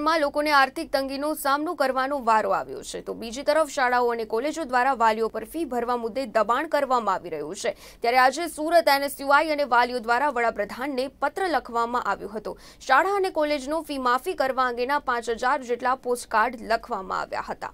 માં લોકોને આર્થિક તંગીનો સામનો કરવાનો વારો આવ્યો છે તો બીજી તરફ શાળાઓ અને કોલેજો દ્વારા વાલીઓ પર ફી ભરવા મુદ્દે દબાણ કરવામાં આવી રહ્યું છે ત્યારે આજે સુરત એનએસયુઆઈ અને વાલીઓ દ્વારા વડાપ્રધાનને પત્ર લખવામાં આવ્યો હતો શાળા અને કોલેજનો ફી માફી કરવા અંગેના પાંચ જેટલા પોસ્ટકાર્ડ લખવામાં આવ્યા હતા